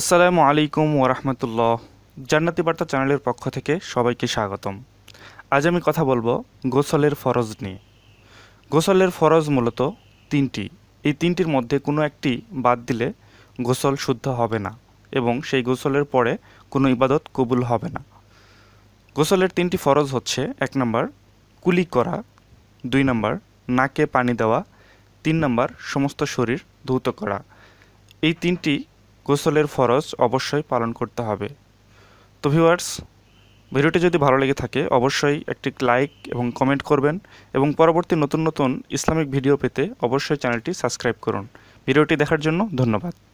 আসসালামু আলাইকুম ওরহমতুল্লাহ জান্নাতি বার্তা চ্যানেলের পক্ষ থেকে সবাইকে স্বাগতম আজ আমি কথা বলবো গোসলের ফরজ নিয়ে গোসলের ফরজ মূলত তিনটি এই তিনটির মধ্যে কোনো একটি বাদ দিলে গোসল শুদ্ধ হবে না এবং সেই গোসলের পরে কোনো ইবাদত কবুল হবে না গোসলের তিনটি ফরজ হচ্ছে এক নম্বর কুলি করা দুই নম্বর নাকে পানি দেওয়া তিন নম্বর সমস্ত শরীর ধৌত করা এই তিনটি গোসলের ফরজ অবশ্যই পালন করতে হবে তো ভিউয়ার্স ভিডিওটি যদি ভালো লেগে থাকে অবশ্যই একটি লাইক এবং কমেন্ট করবেন এবং পরবর্তী নতুন নতুন ইসলামিক ভিডিও পেতে অবশ্যই চ্যানেলটি সাবস্ক্রাইব করুন ভিডিওটি দেখার জন্য ধন্যবাদ